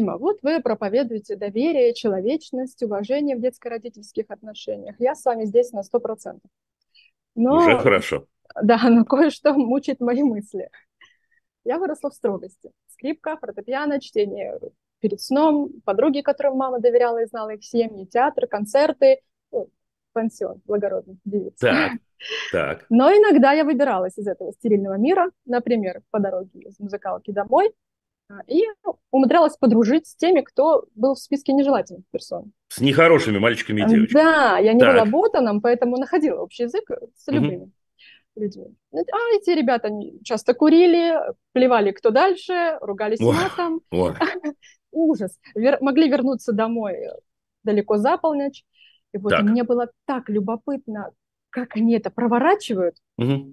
Дима, вот вы проповедуете доверие, человечность, уважение в детско-родительских отношениях. Я с вами здесь на 100%. Но... Уже хорошо. Да, но кое-что мучит мои мысли. Я выросла в строгости. Скрипка, фортепиано, чтение перед сном, подруги, которым мама доверяла и знала их семьи, театр, концерты, пансион благородных девиц. Так, так. Но иногда я выбиралась из этого стерильного мира, например, по дороге из музыкалки домой – и умудрялась подружить с теми, кто был в списке нежелательных персон. С нехорошими мальчиками и девочками. Да, я не так. была ботаном, поэтому находила общий язык с любыми. Угу людьми. Ну, а эти ребята часто курили, плевали кто дальше, ругались о, матом. О. Ужас. Вер... Могли вернуться домой далеко за полночь. И вот так. мне было так любопытно, как они это проворачивают. Угу.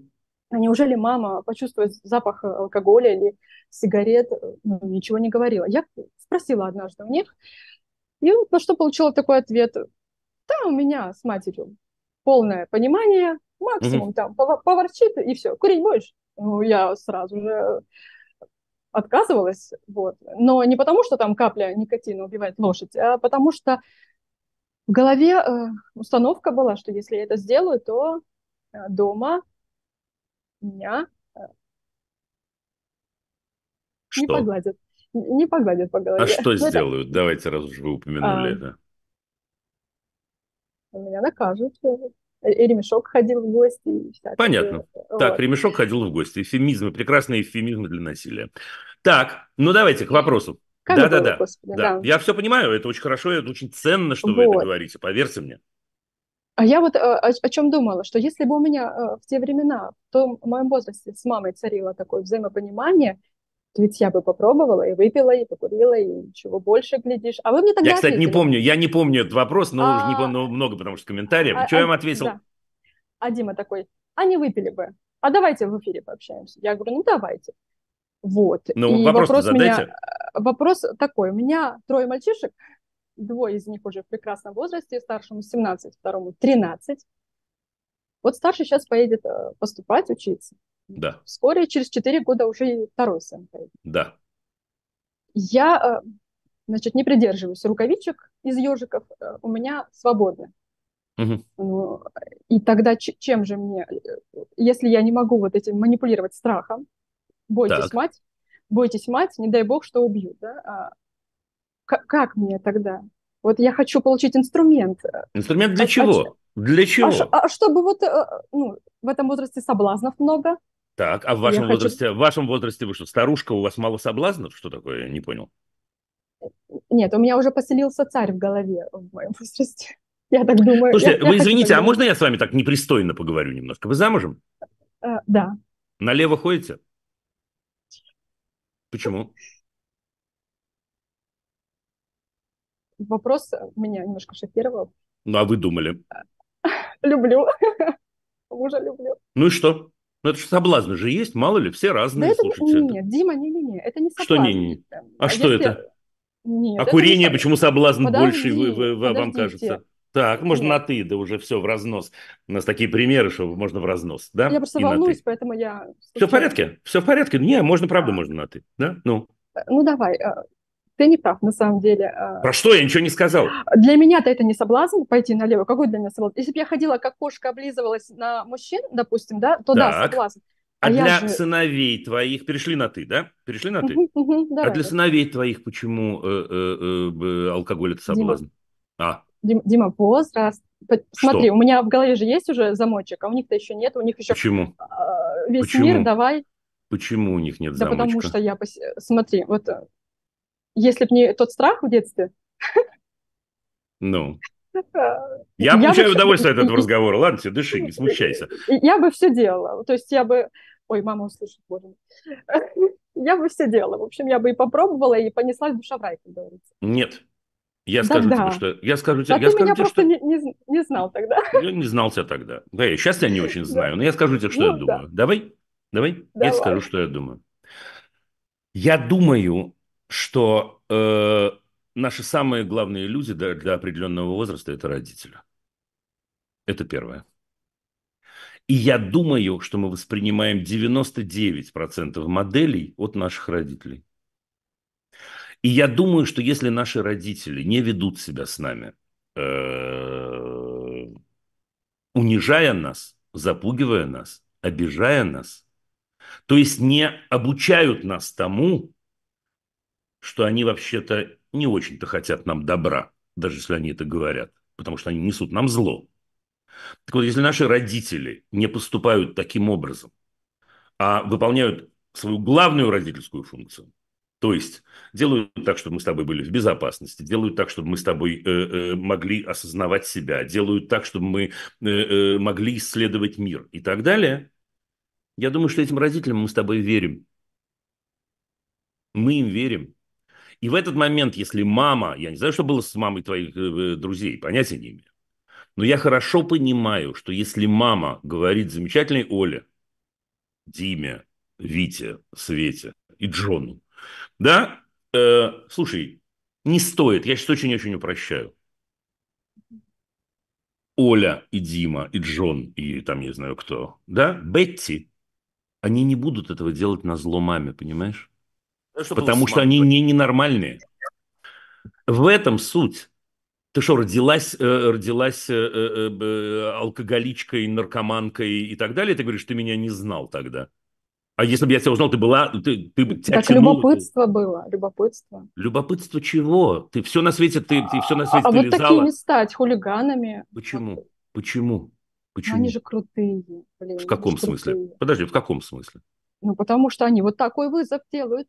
А неужели мама почувствует запах алкоголя или сигарет? Ну, ничего не говорила. Я спросила однажды у них, и вот на что получила такой ответ. Да, у меня с матерью полное понимание, максимум там поворчит, и все, курить будешь? Ну, я сразу же отказывалась, вот. Но не потому, что там капля никотина убивает лошадь, а потому что в голове э, установка была, что если я это сделаю, то э, дома меня э, что? не погладят. Не погладят по а голове. А что ну, сделают? Это... Давайте, раз уж вы упомянули а... это. Меня накажут. Э, э, ремешок ходил в гости. И Понятно. Вот. Так, ремешок ходил в гости. Эфемизмы, прекрасные эфемизмы для насилия. Так, ну давайте к вопросу. Да, да, да, да, да. Я все понимаю, это очень хорошо, это очень ценно, что вот. вы это говорите, поверьте мне. А я вот э, о, о чем думала, что если бы у меня э, в те времена, в том в моем возрасте с мамой царило такое взаимопонимание, то ведь я бы попробовала и выпила, и покурила, и ничего больше глядишь. А вы мне тогда Я, кстати, ответили. не помню, я не помню этот вопрос, но а... уже не помню много, потому что комментариев. А, что а, я им ответил? Да. А Дима такой, а не выпили бы? А давайте в эфире пообщаемся. Я говорю, ну давайте. Вот. Ну, вопрос, вопрос задайте. Меня, э, вопрос такой. У меня трое мальчишек, Двое из них уже в прекрасном возрасте, старшему 17, второму 13. Вот старший сейчас поедет э, поступать, учиться. Да. Вскоре, через 4 года, уже и второй сын поедет. Да. Я, э, значит, не придерживаюсь рукавичек из ежиков, э, у меня свободны. Угу. Ну, и тогда чем же мне, если я не могу вот этим манипулировать страхом, бойтесь так. мать, бойтесь мать, не дай бог, что убьют, да? А как, мне тогда? Вот я хочу получить инструмент. Инструмент для а, а чего? А, для чего? А, а чтобы вот э, ну, в этом возрасте соблазнов много. Так, а в вашем я возрасте, хочу... в вашем возрасте вы что, старушка, у вас мало соблазнов? Что такое? Я не понял. Нет, у меня уже поселился царь в голове в моем возрасте. Я так думаю. Слушайте, я, вы я извините, хочу... а можно я с вами так непристойно поговорю немножко? Вы замужем? Э, да. Налево ходите? Почему? вопрос меня немножко шокировал. Ну, а вы думали? Люблю. Мужа люблю. Ну и что? Ну, это же соблазн же есть, мало ли, все разные, да слушайте. Это, нет, Дима, не-не-не, это не соблазн. Что не-не? А, а что если... это? Нет, а курение, не почему соблазн подожди, больше вы, вы, вы, вам кажется? Так, можно Нет. на «ты», да уже все, в разнос. У нас такие примеры, что можно в разнос, да? Я просто и волнуюсь, поэтому я... Все в порядке? Все в порядке? Не, можно, правда, а. можно на «ты», да? Ну, э, ну давай, а, ты не прав, на самом деле. А. Про что? Я ничего не сказал. Для меня-то это не соблазн пойти налево. Какой для меня соблазн? Если бы я ходила, как кошка облизывалась на мужчин, допустим, да, то так. да, соблазн. А, а для же... сыновей твоих перешли на ты, да? Перешли на ты. Угу, угу, а для сыновей твоих почему э, э, э, алкоголь это соблазн? Дима. А. Дим, Дима, возраст. Смотри, что? у меня в голове же есть уже замочек, а у них-то еще нет, у них еще Почему? А, весь Почему? мир, давай. Почему у них нет да замочка? Да потому что я... Пос... Смотри, вот э, если бы не тот страх в детстве... Ну, я получаю я удовольствие бы... от этого разговора. Ладно тебе, дыши, не смущайся. Я бы все делала. То есть я бы... Ой, мама услышит, боже мой. Я бы все делала. В общем, я бы и попробовала, и понеслась душа в рай, как говорится. Нет. Я скажу тебе, что... Я скажу тебе, да я ты скажу меня тебе, просто не, не, знал тогда. Я не знал тебя тогда. Да, я сейчас я не очень знаю, но я скажу тебе, что я ну думаю. Давай? Давай? Я скажу, что я думаю. Я думаю, что э, наши самые главные люди для, для определенного возраста – это родители. Это первое. И я думаю, что мы воспринимаем 99% моделей от наших родителей. И я думаю, что если наши родители не ведут себя с нами, э, унижая нас, запугивая нас, обижая нас, то есть не обучают нас тому, что они вообще-то не очень-то хотят нам добра, даже если они это говорят, потому что они несут нам зло. Так вот, если наши родители не поступают таким образом, а выполняют свою главную родительскую функцию, то есть делают так, чтобы мы с тобой были в безопасности, делают так, чтобы мы с тобой э, э, могли осознавать себя, делают так, чтобы мы э, э, могли исследовать мир и так далее. Я думаю, что этим родителям мы с тобой верим. Мы им верим. И в этот момент, если мама, я не знаю, что было с мамой твоих э, э, друзей, понятия не имею, но я хорошо понимаю, что если мама говорит замечательной Оле, Диме, Вите, Свете и Джону, да, э, слушай, не стоит, я сейчас очень-очень упрощаю. Оля и Дима, и Джон, и там я знаю кто, да, Бетти, они не будут этого делать на зло маме, понимаешь? Э, что потому что они не ненормальные. В этом суть. Ты что, родилась, э, родилась э, э, э, э, алкоголичкой, наркоманкой и так далее? Ты говоришь, ты меня не знал тогда. А если бы я тебя узнал, ты была... Ты, ты, тебя так тянуло... любопытство было, любопытство. Любопытство чего? Ты все на свете, ты, ты все на а, свете А, а вот такими стать хулиганами. Почему? Почему? Ну, Почему? Но они же крутые. Блин, в каком смысле? Крутые. Подожди, в каком смысле? Ну, потому что они вот такой вызов делают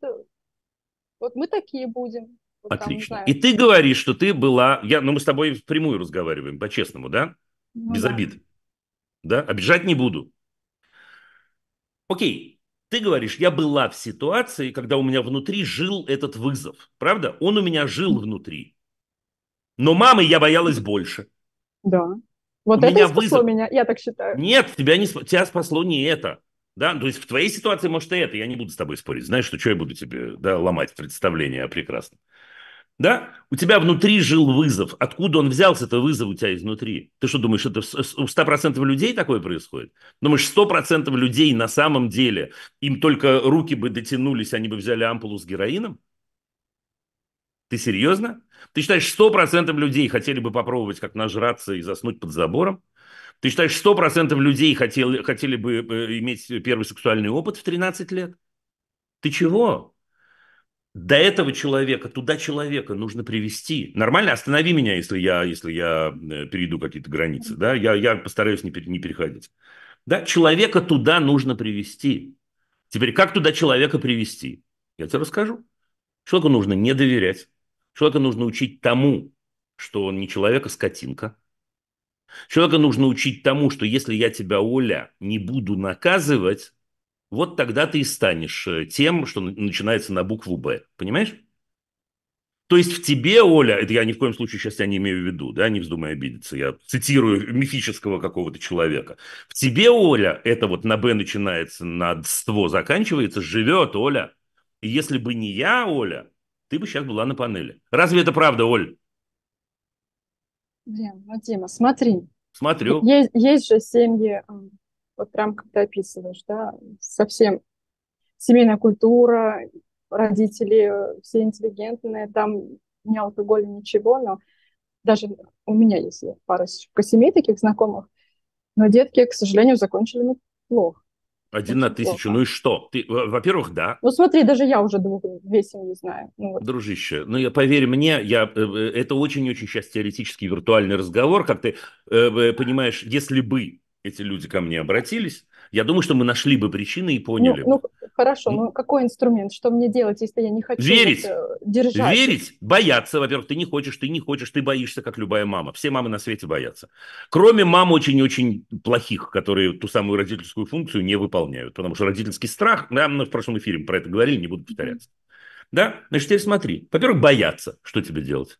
вот мы такие будем. Вот Отлично. Там, И ты говоришь, что ты была... Я, ну, мы с тобой впрямую разговариваем, по-честному, да? Ну, Без да. обид. Да? Обижать не буду. Окей. Ты говоришь, я была в ситуации, когда у меня внутри жил этот вызов. Правда? Он у меня жил внутри. Но мамы я боялась больше. Да. Вот у это меня спасло вызов. меня, я так считаю. Нет, тебя, не, тебя спасло не это. Да, ну, то есть в твоей ситуации, может, и это, я не буду с тобой спорить. Знаешь, что, что я буду тебе да, ломать представление о прекрасном. Да? У тебя внутри жил вызов. Откуда он взялся, это вызов у тебя изнутри? Ты что думаешь, это у 100% людей такое происходит? Думаешь, 100% людей на самом деле, им только руки бы дотянулись, они бы взяли ампулу с героином? Ты серьезно? Ты считаешь, 100% людей хотели бы попробовать, как нажраться и заснуть под забором? Ты считаешь, что процентов людей хотели, хотели бы э, иметь первый сексуальный опыт в 13 лет? Ты чего? До этого человека, туда человека нужно привести. Нормально, останови меня, если я, если я э, перейду какие-то границы. Да? Я, я постараюсь не, не переходить. Да? Человека туда нужно привести. Теперь, как туда человека привести? Я тебе расскажу. Человеку нужно не доверять. Человека нужно учить тому, что он не человек, а скотинка – Человека нужно учить тому, что если я тебя, Оля, не буду наказывать, вот тогда ты и станешь э, тем, что начинается на букву «Б». Понимаешь? То есть в тебе, Оля, это я ни в коем случае сейчас тебя не имею в виду, да, не вздумай обидеться, я цитирую мифического какого-то человека. В тебе, Оля, это вот на «Б» начинается, на «ство» заканчивается, живет, Оля. И если бы не я, Оля, ты бы сейчас была на панели. Разве это правда, Оль? Блин, Дима, смотри. Смотрю. Есть, есть же семьи, а, вот прям как ты описываешь, да, совсем семейная культура, родители э, все интеллигентные, там ни алкоголя, ничего, но даже у меня есть пара семей таких знакомых, но детки, к сожалению, закончили плохо. Один на тысячу, ну и что? Ты, во-первых, да. Ну смотри, даже я уже двух, две семьи знаю. Ну, вот. Дружище, ну я поверь мне, я, э, э, это очень-очень сейчас теоретический виртуальный разговор, как ты э, э понимаешь, если бы эти люди ко мне обратились, я думаю, что мы нашли бы причины и ну, поняли. Ну, ну хорошо, ну какой инструмент? Что мне делать, если я не хочу верить, это держать? Верить, бояться, во-первых, ты не хочешь, ты не хочешь, ты боишься, как любая мама. Все мамы на свете боятся. Кроме мам очень-очень плохих, которые ту самую родительскую функцию не выполняют. Потому что родительский страх, да, мы в прошлом эфире про это говорили, не буду повторяться. Да, значит, теперь смотри. Во-первых, бояться, что тебе делать.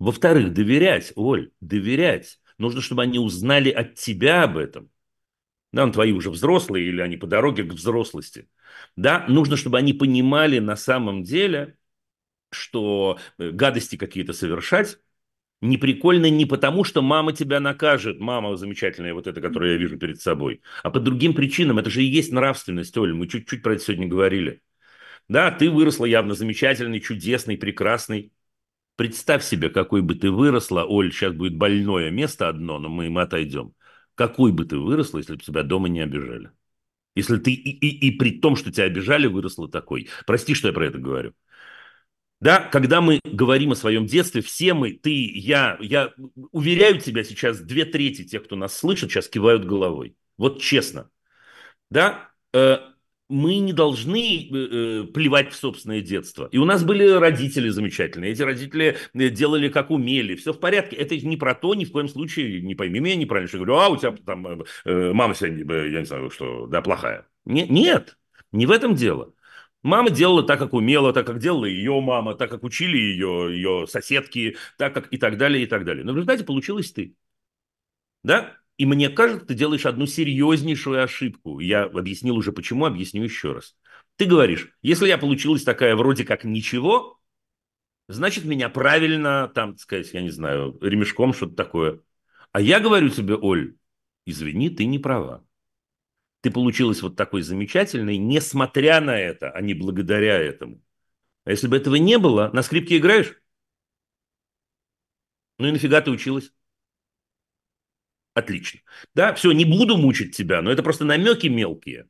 Во-вторых, доверять, Оль, доверять нужно, чтобы они узнали от тебя об этом. Да, ну, твои уже взрослые или они по дороге к взрослости. Да, нужно, чтобы они понимали на самом деле, что э, гадости какие-то совершать, неприкольно не потому, что мама тебя накажет, мама замечательная вот эта, которую я вижу перед собой, а по другим причинам. Это же и есть нравственность, Оль, мы чуть-чуть про это сегодня говорили. Да, ты выросла явно замечательный, чудесный, прекрасный, Представь себе, какой бы ты выросла, Оль, сейчас будет больное место одно, но мы, мы отойдем. Какой бы ты выросла, если бы тебя дома не обижали? Если ты и, и, и при том, что тебя обижали, выросла такой. Прости, что я про это говорю. Да, когда мы говорим о своем детстве, все мы, ты, я, я уверяю тебя сейчас, две трети тех, кто нас слышит, сейчас кивают головой. Вот честно. Да, э, мы не должны э, э, плевать в собственное детство. И у нас были родители замечательные. Эти родители э, делали как умели. Все в порядке. Это не про то, ни в коем случае, не пойми меня неправильно. Я говорю, а у тебя там э, э мама сегодня, я не знаю, что, да, плохая. Не, нет, не в этом дело. Мама делала так, как умела, так, как делала ее мама, так, как учили ее, ее соседки, так, как и так далее, и так далее. Но в результате получилась ты. Да? И мне кажется, ты делаешь одну серьезнейшую ошибку. Я объяснил уже почему, объясню еще раз. Ты говоришь, если я получилась такая вроде как ничего, значит, меня правильно, там, так сказать, я не знаю, ремешком что-то такое. А я говорю тебе, Оль, извини, ты не права. Ты получилась вот такой замечательной, несмотря на это, а не благодаря этому. А если бы этого не было, на скрипке играешь? Ну и нафига ты училась? Отлично. Да, все, не буду мучить тебя, но это просто намеки мелкие.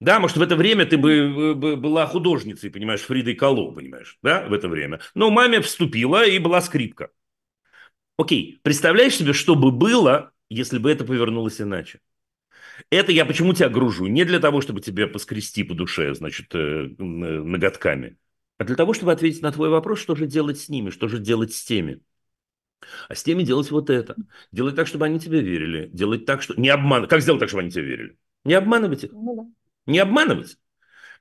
Да, может, в это время ты бы, э, бы была художницей, понимаешь, Фридой Кало, понимаешь, да, в это время. Но маме вступила и была скрипка. Окей, представляешь себе, что бы было, если бы это повернулось иначе? Это я почему тебя гружу? Не для того, чтобы тебе поскрести по душе, значит, э, э, ноготками, а для того, чтобы ответить на твой вопрос, что же делать с ними, что же делать с теми. А с теми делать вот это. Делать так, чтобы они тебе верили. Делать так, что... Не обман... Как сделать так, чтобы они тебе верили? Не обманывать их. Ну, да. Не обманывать.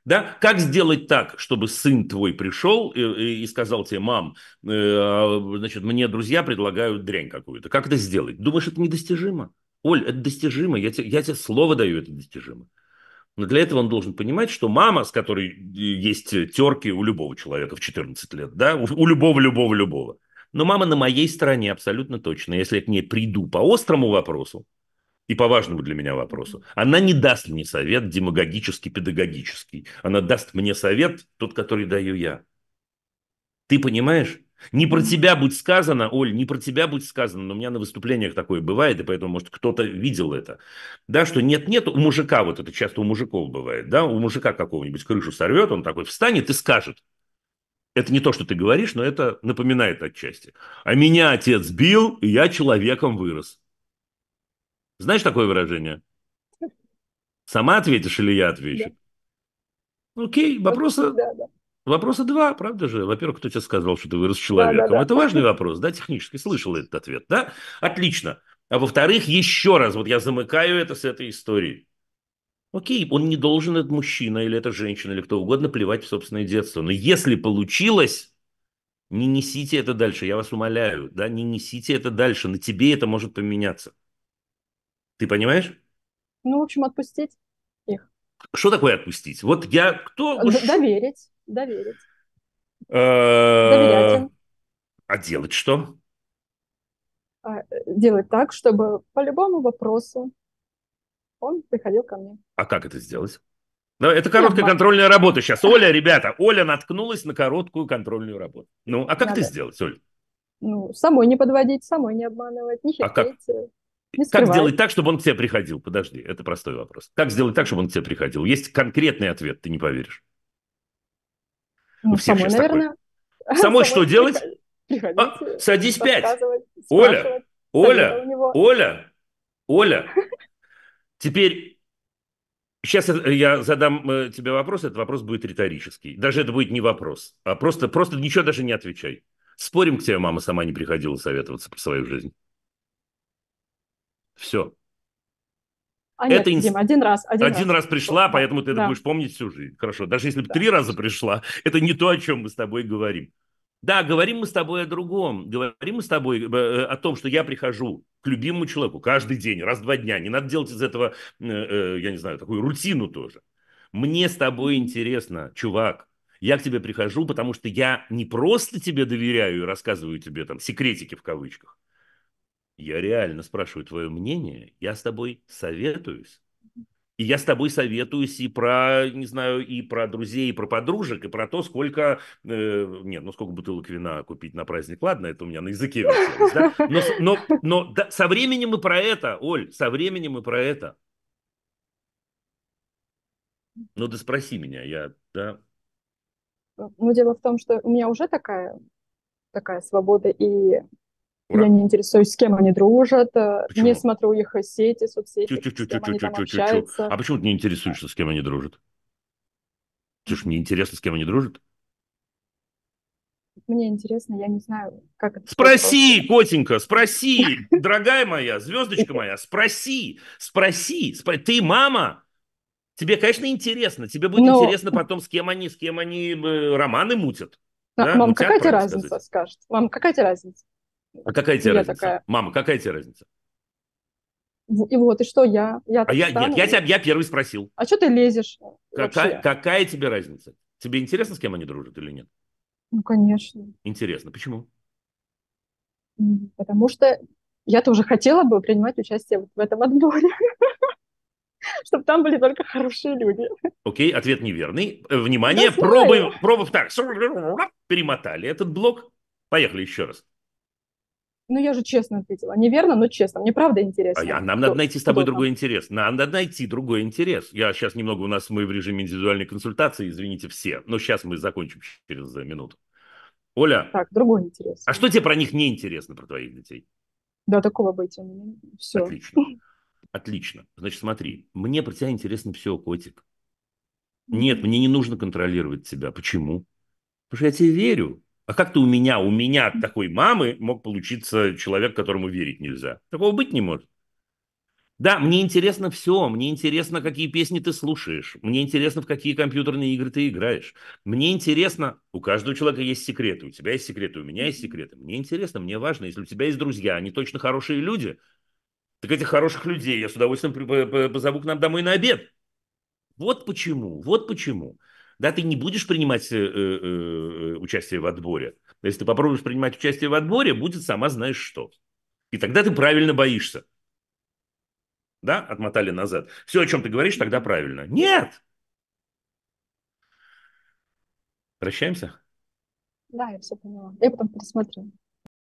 Да? Как сделать так, чтобы сын твой пришел и, и сказал тебе, мам, э, а, значит, мне друзья предлагают дрянь какую-то. Как это сделать? Думаешь, это недостижимо? Оль, это достижимо. Я тебе, я тебе слово даю, это достижимо. Но для этого он должен понимать, что мама, с которой э, есть э, терки у любого человека в 14 лет, да, у, у любого, любого, любого, но мама на моей стороне абсолютно точно. Если я к ней приду по острому вопросу и по важному для меня вопросу, она не даст мне совет демагогический, педагогический. Она даст мне совет, тот, который даю я. Ты понимаешь? Не про тебя будет сказано, Оль, не про тебя будет сказано, но у меня на выступлениях такое бывает, и поэтому, может, кто-то видел это. Да, что нет-нет, у мужика, вот это часто у мужиков бывает, да, у мужика какого-нибудь крышу сорвет, он такой встанет и скажет. Это не то, что ты говоришь, но это напоминает отчасти. А меня отец бил, и я человеком вырос. Знаешь такое выражение? Сама ответишь или я отвечу? Да. Ну, окей, ну, вопроса, да, да. вопроса два, правда же? Во-первых, кто тебе сказал, что ты вырос человеком? Да, да, это да. важный вопрос, да, технически слышал этот ответ, да? Отлично. А во-вторых, еще раз, вот я замыкаю это с этой историей. Окей, он не должен, этот мужчина или эта женщина или кто угодно, плевать в собственное детство. Но если получилось, не несите это дальше, я вас умоляю, да, не несите это дальше, на тебе это может поменяться. Ты понимаешь? Ну, в общем, отпустить их. Что такое отпустить? Вот я кто... Доверить, доверить. Э-, Доверять А делать что? А, э, делать так, чтобы по любому вопросу он приходил ко мне. А как это сделать? Ну, это ну, короткая Нет, контрольная работа сейчас. Оля, ребята, Оля наткнулась на короткую контрольную работу. Ну, а как Надо. это сделать, Оля? Ну, самой не подводить, самой не обманывать, не хитрить. А как? Э, не как сделать так, чтобы он к тебе приходил? Подожди, это простой вопрос. Как сделать так, чтобы он к тебе приходил? Есть конкретный ответ, ты не поверишь. Ну, У всех самой, наверное. Самой, самой что делать? а, садись пять. Оля, Оля, Оля, Оля, Теперь, сейчас я задам э, тебе вопрос, этот вопрос будет риторический. Даже это будет не вопрос, а просто, просто ничего даже не отвечай. Спорим, к тебе мама сама не приходила советоваться про свою жизнь. Все. А это нет, инст... Дима, один раз. Один, один раз. раз пришла, поэтому ты да. это будешь помнить всю жизнь. Хорошо. Даже если бы да. три раза пришла, это не то, о чем мы с тобой говорим. Да, говорим мы с тобой о другом. Говорим мы с тобой э, о том, что я прихожу к любимому человеку каждый день, раз в два дня. Не надо делать из этого, э, э, я не знаю, такую рутину тоже. Мне с тобой интересно, чувак. Я к тебе прихожу, потому что я не просто тебе доверяю и рассказываю тебе там секретики в кавычках. Я реально спрашиваю твое мнение, я с тобой советуюсь. И я с тобой советуюсь и про, не знаю, и про друзей, и про подружек, и про то, сколько, э, нет, ну сколько бутылок вина купить на праздник. Ладно, это у меня на языке вертелось, да? Но, но, но да, со временем мы про это, Оль, со временем мы про это. Ну да спроси меня, я, да. Ну дело в том, что у меня уже такая, такая свобода, и Ура. Я не интересуюсь, с кем они дружат, э, почему? не смотрю их сети, соцсети, чу -чу -чу -чу -чу -чу -чу -чу. они общаются. А почему ты не интересуешься, с кем они дружат? Ты же не интересно, с кем они дружат? Мне интересно, я не знаю, как это... Спроси, происходит. котенька, спроси, дорогая моя, звездочка моя, спроси, спроси, спроси. Ты мама, тебе, конечно, интересно, тебе будет Но... интересно потом, с кем они, с кем они э, романы мутят. А да? Мам, какая тебе разница, сказать? скажет. Мам, какая тебе разница? А какая тебе разница? Такая... Мама, какая тебе разница? И вот, и что я? я а я, нет, ну, я тебя я первый спросил. А что ты лезешь? Какая, какая тебе разница? Тебе интересно, с кем они дружат или нет? Ну, конечно. Интересно. Почему? Потому что я тоже хотела бы принимать участие вот в этом отборе. Чтобы там были только хорошие люди. Окей, ответ неверный. Э, внимание, пробуем, пробуем так. Перемотали этот блок. Поехали еще раз. Ну, я же честно ответила. Неверно, но честно. Мне правда интересно. А я, а, нам кто, надо найти с тобой другой там. интерес. надо найти другой интерес. Я сейчас немного, у нас мы в режиме индивидуальной консультации, извините все. Но сейчас мы закончим через э, минуту. Оля. Так, другой интерес. А что тебе про них не интересно, про твоих детей? Да, такого быть. Все. Отлично. Отлично. Значит, смотри, мне про тебя интересно все, котик. Нет, мне не нужно контролировать тебя. Почему? Потому что я тебе верю. А как-то у меня, у меня такой мамы мог получиться человек, которому верить нельзя. Такого быть не может. Да, мне интересно все. Мне интересно, какие песни ты слушаешь. Мне интересно, в какие компьютерные игры ты играешь. Мне интересно, у каждого человека есть секреты. У тебя есть секреты, у меня есть секреты. Мне интересно, мне важно. Если у тебя есть друзья, они точно хорошие люди, так этих хороших людей я с удовольствием позову к нам домой на обед. Вот почему, вот почему. Да, ты не будешь принимать э, э, э, участие в отборе. Если ты попробуешь принимать участие в отборе, будет сама знаешь что. И тогда ты правильно боишься. Да, отмотали назад. Все, о чем ты говоришь, тогда правильно. Нет! Прощаемся? Да, я все поняла. Я потом пересмотрю.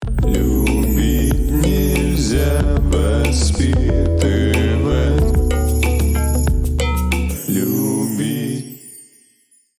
Любить нельзя воспитывать.